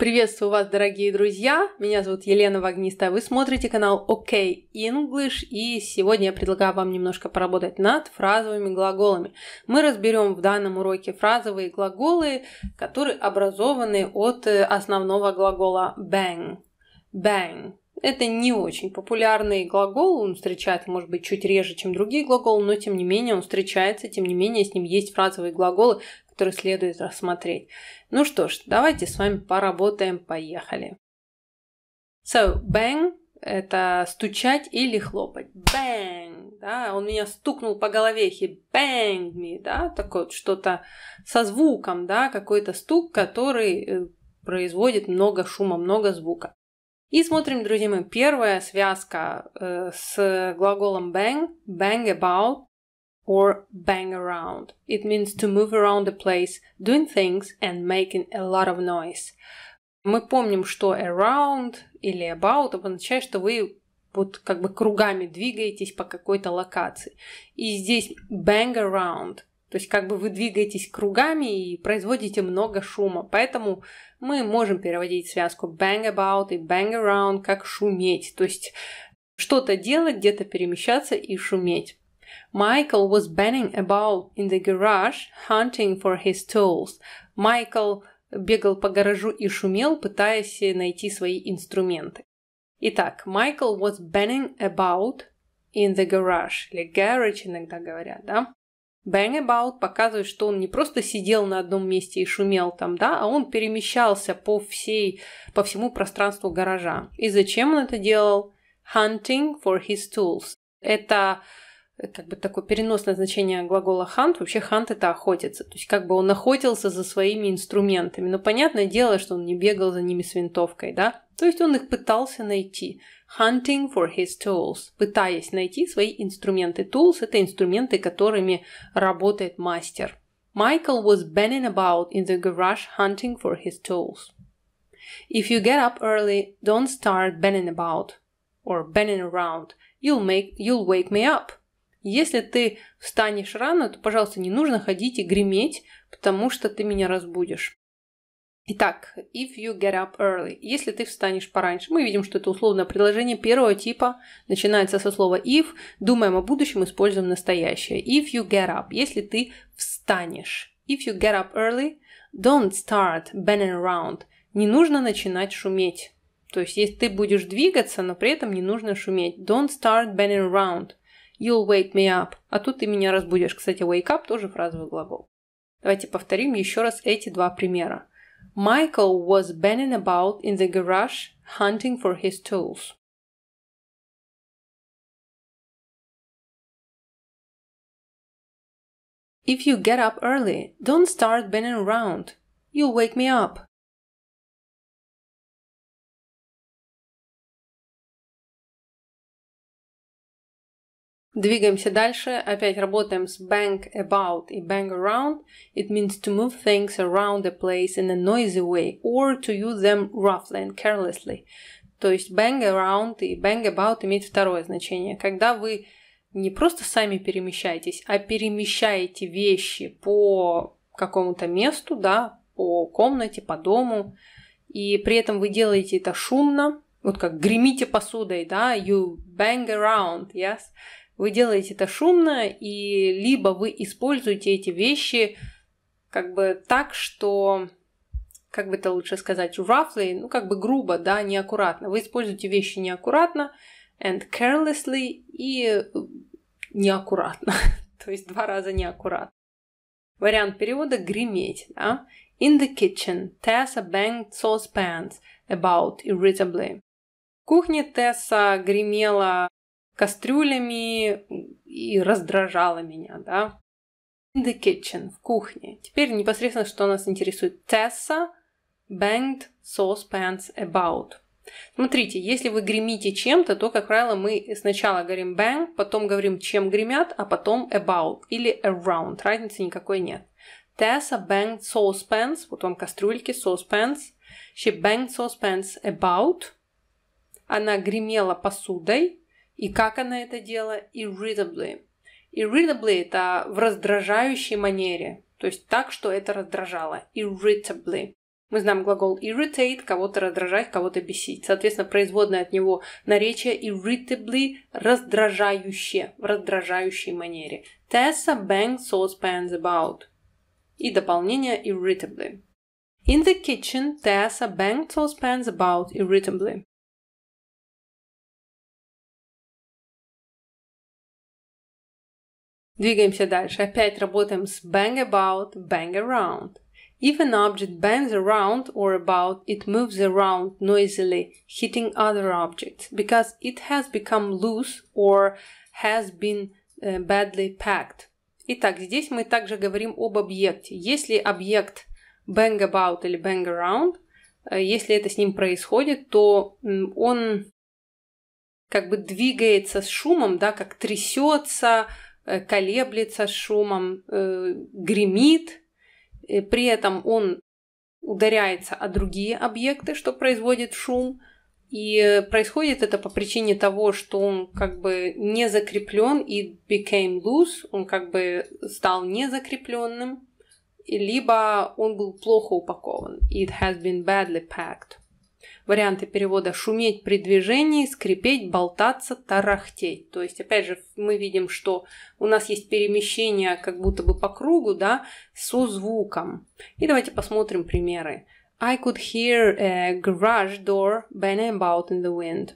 Приветствую вас, дорогие друзья! Меня зовут Елена Вагниста, вы смотрите канал OK English, и сегодня я предлагаю вам немножко поработать над фразовыми глаголами. Мы разберем в данном уроке фразовые глаголы, которые образованы от э, основного глагола bang. Bang. Это не очень популярный глагол, он встречается, может быть, чуть реже, чем другие глаголы, но тем не менее он встречается, тем не менее с ним есть фразовые глаголы, который следует рассмотреть. Ну что ж, давайте с вами поработаем, поехали. So, bang – это стучать или хлопать. Bang, да, он меня стукнул по голове, he banged me, да, такое вот что-то со звуком, да, какой-то стук, который э, производит много шума, много звука. И смотрим, друзья мои, первая связка э, с глаголом bang, bang about, or bang around. It means to move around the place, doing things and making a lot of noise. Мы помним, что around или about обозначает, что вы вот как бы кругами двигаетесь по какой-то локации. И здесь bang around, то есть как бы вы двигаетесь кругами и производите много шума. Поэтому мы можем переводить связку bang about и bang around как шуметь. То есть что-то делать, где-то перемещаться и шуметь. Michael was banging about in the garage, hunting for his tools. Michael бегал по гаражу и шумел, пытаясь найти свои инструменты. Итак, Michael was banging about in the garage, или garage иногда говорят, да? Bang about показывает, что он не просто сидел на одном месте и шумел там, да, а он перемещался по всей, по всему пространству гаража. И зачем он это делал? Hunting for his tools. Это Э, как бы такое переносное значение глагола «хант». Вообще «хант» — это «охотиться». То есть как бы он охотился за своими инструментами. Но понятное дело, что он не бегал за ними с винтовкой, да? То есть он их пытался найти. Hunting for his tools. Пытаясь найти свои инструменты. Tools – это инструменты, которыми работает мастер. Michael was banging about in the garage hunting for his tools. If you get up early, don't start banging about or banging around. You'll make you'll wake me up. Если ты встанешь рано, то, пожалуйста, не нужно ходить и греметь, потому что ты меня разбудишь. Итак, if you get up early, если ты встанешь пораньше, мы видим, что это условное предложение первого типа, начинается со слова if, думаем о будущем, используем настоящее. If you get up, если ты встанешь. If you get up early, don't start banging around. Не нужно начинать шуметь. То есть, если ты будешь двигаться, но при этом не нужно шуметь. Don't start banging around. You'll wake me up. А тут ты меня разбудишь. Кстати, wake up тоже фразовый глагол. Давайте повторим еще раз эти два примера. Michael was banging about in the garage hunting for his tools. If you get up early, don't start banging around. You'll wake me up. Двигаемся дальше. Опять работаем с bang about и bang around. It means to move things around a place in a noisy way or to use them roughly and carelessly. То есть bang around и bang about имеют второе значение. Когда вы не просто сами перемещаетесь, а перемещаете вещи по какому-то месту, да, по комнате, по дому, и при этом вы делаете это шумно, вот как гремите посудой, да, you bang around, yes, вы делаете это шумно, и либо вы используете эти вещи как бы так, что как бы это лучше сказать, roughly, ну как бы грубо, да, неаккуратно. Вы используете вещи неаккуратно, and carelessly и э, неаккуратно. То есть два раза неаккуратно. Вариант перевода греметь, да? In the kitchen, Tessa banged saucepans about irritably. В кухне Тесса гремела кастрюлями и раздражала меня, да. In the kitchen, в кухне. Теперь непосредственно, что нас интересует. Tessa banged saucepans about. Смотрите, если вы гремите чем-то, то, как правило, мы сначала говорим bang, потом говорим чем гремят, а потом about или around. Разницы никакой нет. Tessa banged saucepans, вот вам кастрюльки, saucepans. She banged saucepans about. Она гремела посудой и как она это делала, irritably. Irritably – это в раздражающей манере, то есть так, что это раздражало. Irritably. Мы знаем глагол irritate, кого-то раздражать, кого-то бесить. Соответственно, производное от него наречие irritably – раздражающее, в раздражающей манере. Tessa banged saucepans about. И дополнение irritably. In the kitchen, Tessa banged saucepans about irritably. Двигаемся дальше. Опять работаем с bang about, bang around. If an object bangs around or about, it moves around noisily, hitting other objects because it has become loose or has been uh, badly packed. Итак, здесь мы также говорим об объекте. Если объект bang about или bang around, если это с ним происходит, то он как бы двигается с шумом, да, как трясется, Э, колеблется с шумом, э, гремит. Э, при этом он ударяется о другие объекты, что производит шум. И происходит это по причине того, что он как бы не закреплен и became loose, он как бы стал незакрепленным, либо он был плохо упакован. It has been badly packed. Варианты перевода «шуметь при движении», «скрипеть», «болтаться», «тарахтеть». То есть, опять же, мы видим, что у нас есть перемещение как будто бы по кругу, да, со звуком. И давайте посмотрим примеры. I could hear a garage door banging about in the wind.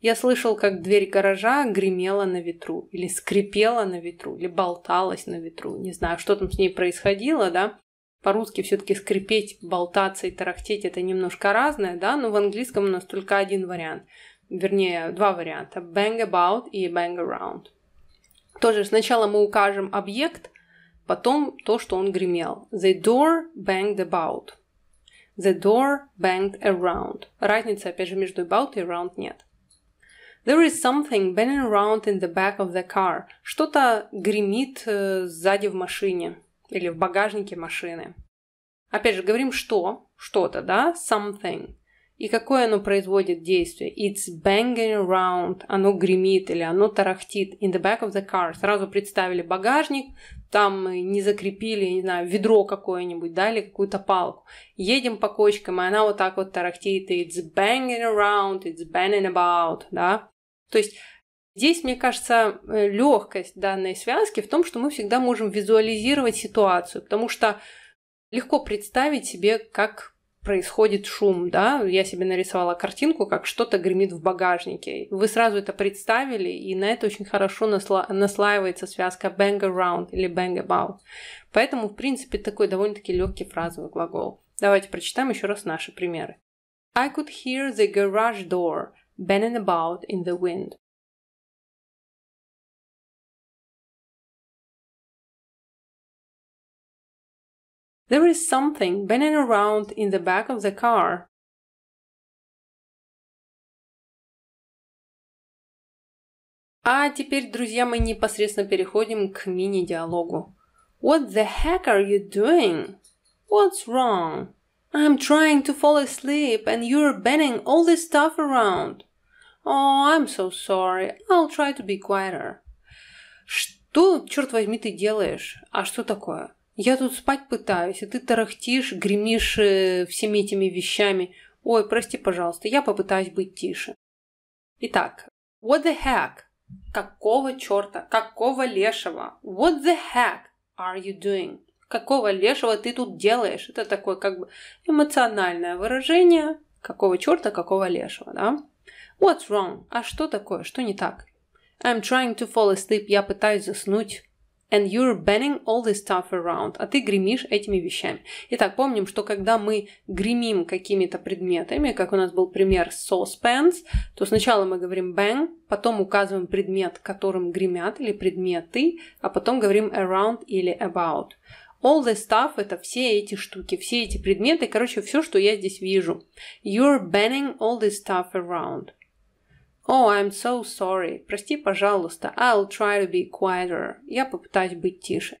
Я слышал, как дверь гаража гремела на ветру, или скрипела на ветру, или болталась на ветру. Не знаю, что там с ней происходило, да по-русски все-таки скрипеть, болтаться и тарахтеть это немножко разное, да, но в английском у нас только один вариант, вернее, два варианта, bang about и bang around. Тоже сначала мы укажем объект, потом то, что он гремел. The door banged about. The door banged around. Разницы, опять же, между about и around нет. There is something banging around in the back of the car. Что-то гремит э, сзади в машине или в багажнике машины. Опять же, говорим что, что-то, да, something. И какое оно производит действие? It's banging around, оно гремит или оно тарахтит in the back of the car. Сразу представили багажник, там не закрепили, не знаю, ведро какое-нибудь, дали какую-то палку. Едем по кочкам, и она вот так вот тарахтит, it's banging around, it's banging about, да. То есть Здесь, мне кажется, э, легкость данной связки в том, что мы всегда можем визуализировать ситуацию, потому что легко представить себе, как происходит шум, да, я себе нарисовала картинку, как что-то гремит в багажнике. Вы сразу это представили, и на это очень хорошо насла- наслаивается связка bang around или bang about. Поэтому, в принципе, такой довольно-таки легкий фразовый глагол. Давайте прочитаем еще раз наши примеры. I could hear the garage door banging about in the wind. There is something banging around in the back of the car. А теперь, друзья, мы непосредственно переходим к мини-диалогу. What the heck are you doing? What's wrong? I'm trying to fall asleep and you're banging all this stuff around. Oh, I'm so sorry. I'll try to be quieter. Что, черт возьми, ты делаешь? А что такое? Я тут спать пытаюсь, а ты тарахтишь, гремишь э, всеми этими вещами. Ой, прости, пожалуйста, я попытаюсь быть тише. Итак, what the heck? Какого черта? Какого лешего? What the heck are you doing? Какого лешего ты тут делаешь? Это такое как бы эмоциональное выражение. Какого черта, какого лешего, да? What's wrong? А что такое? Что не так? I'm trying to fall asleep. Я пытаюсь заснуть and you're banning all this stuff around, а ты гремишь этими вещами. Итак, помним, что когда мы гремим какими-то предметами, как у нас был пример saucepans, то сначала мы говорим bang, потом указываем предмет, которым гремят, или предметы, а потом говорим around или about. All this stuff – это все эти штуки, все эти предметы, короче, все, что я здесь вижу. You're banning all this stuff around. Oh, I'm so sorry. Прости, пожалуйста. I'll try to be quieter. Я попытаюсь быть тише.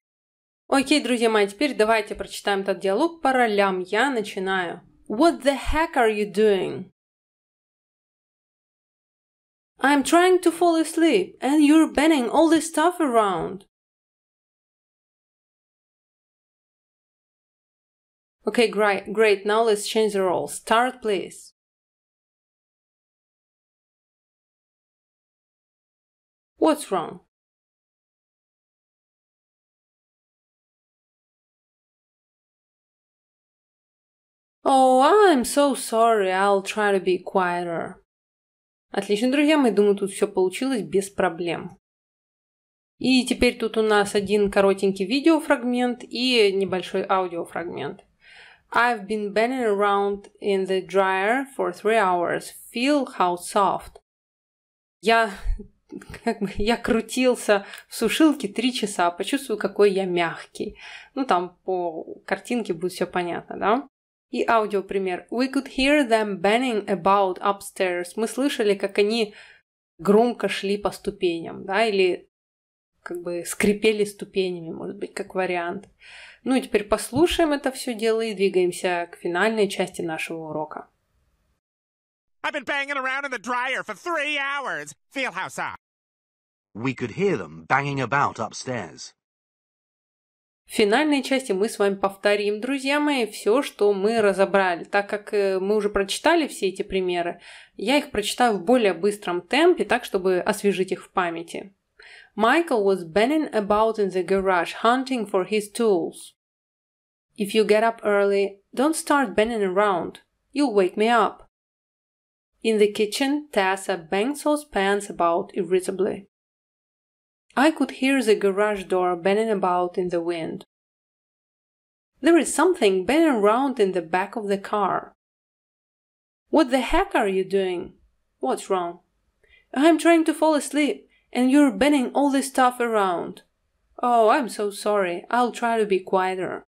Окей, друзья мои, теперь давайте прочитаем этот диалог по ролям. Я начинаю. What the heck are you doing? I'm trying to fall asleep and you're banging all this stuff around. Okay, great. Great. Now let's change the role. Start, please. What's wrong? Oh, I'm so sorry. I'll try to be quieter. Отлично, друзья, мы, думаю, тут все получилось без проблем. И теперь тут у нас один коротенький видеофрагмент и небольшой аудиофрагмент. I've been bending around in the dryer for three hours. Feel how soft. Я как бы я крутился в сушилке три часа, а почувствую, какой я мягкий. Ну, там по картинке будет все понятно, да? И аудиопример. We could hear them banging about upstairs. Мы слышали, как они громко шли по ступеням, да, или как бы скрипели ступенями, может быть, как вариант. Ну и теперь послушаем это все дело и двигаемся к финальной части нашего урока. I've been banging around in the dryer for three hours. Feel how soft. We could hear them banging about upstairs. В финальной части мы с вами повторим, друзья мои, все, что мы разобрали. Так как э, мы уже прочитали все эти примеры, я их прочитаю в более быстром темпе, так чтобы освежить их в памяти. Michael was banging about in the garage, hunting for his tools. If you get up early, don't start banging around. You'll wake me up. In the kitchen, Tessa bangs those pans about irritably. I could hear the garage door banging about in the wind. There is something banging around in the back of the car. What the heck are you doing? What's wrong? I'm trying to fall asleep, and you're banging all this stuff around. Oh, I'm so sorry. I'll try to be quieter.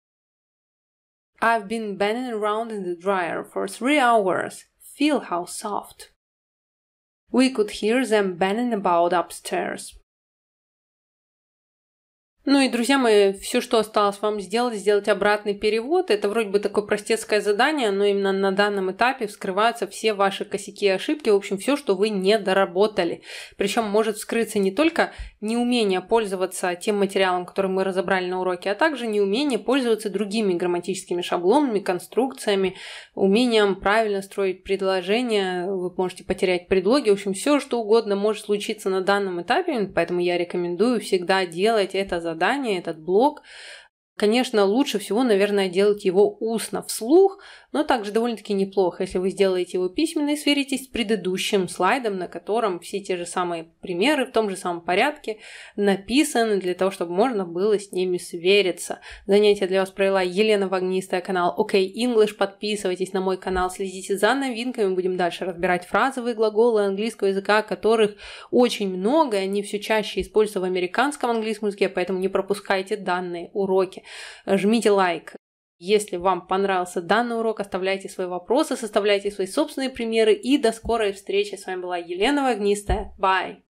I've been banging around in the dryer for three hours. Feel how soft. We could hear them banging about upstairs. Ну и, друзья мои, все, что осталось вам сделать, сделать обратный перевод. Это вроде бы такое простецкое задание, но именно на данном этапе вскрываются все ваши косяки и ошибки, в общем, все, что вы не доработали. Причем может вскрыться не только неумение пользоваться тем материалом, который мы разобрали на уроке, а также неумение пользоваться другими грамматическими шаблонами, конструкциями, умением правильно строить предложения, вы можете потерять предлоги, в общем, все, что угодно может случиться на данном этапе, поэтому я рекомендую всегда делать это задание страдания, этот блок, конечно, лучше всего, наверное, делать его устно, вслух, но также довольно-таки неплохо, если вы сделаете его письменно и сверитесь с предыдущим слайдом, на котором все те же самые примеры в том же самом порядке написаны для того, чтобы можно было с ними свериться. Занятие для вас провела Елена Вагнистая, канал OK English. Подписывайтесь на мой канал, следите за новинками, будем дальше разбирать фразовые глаголы английского языка, которых очень много, и они все чаще используются в американском английском языке, поэтому не пропускайте данные уроки. Жмите лайк, если вам понравился данный урок, оставляйте свои вопросы, составляйте свои собственные примеры и до скорой встречи. С вами была Елена Вагнистая. Bye!